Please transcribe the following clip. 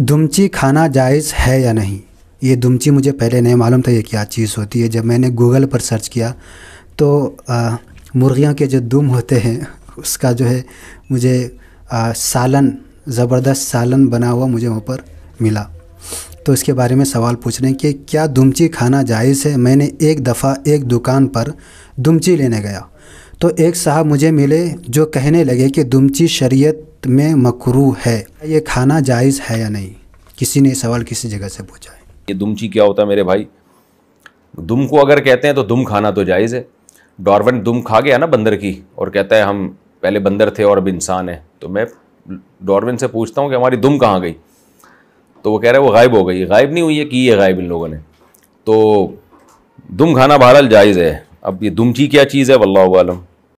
दुमची खाना जायज़ है या नहीं ये दुमची मुझे पहले नहीं मालूम था ये क्या चीज़ होती है जब मैंने गूगल पर सर्च किया तो मुर्गियों के जो दुम होते हैं उसका जो है मुझे आ, सालन ज़बरदस्त सालन बना हुआ मुझे वहाँ पर मिला तो इसके बारे में सवाल पूछ रहे हैं कि क्या दुमची खाना जायज़ है मैंने एक दफ़ा एक दुकान पर दुमची लेने गया तो एक साहब मुझे मिले जो कहने लगे कि दुमची शरीयत में मकरू है ये खाना जायज़ है या नहीं किसी ने सवाल किसी जगह से पूछा है ये दुमची क्या होता है मेरे भाई दुम को अगर कहते हैं तो दुम खाना तो जायज़ है डॉर्वन दुम खा गया ना बंदर की और कहता है हम पहले बंदर थे और अब इंसान है तो मैं डॉर्विन से पूछता हूँ कि हमारी दुम कहाँ गई तो वो कह रहा है वो गायब हो गई गायब नहीं हुई है कि ये गायब इन लोगों ने तो दुम खाना बहरहाल जायज़ है अब ये दुमठी क्या चीज़ है वल्लम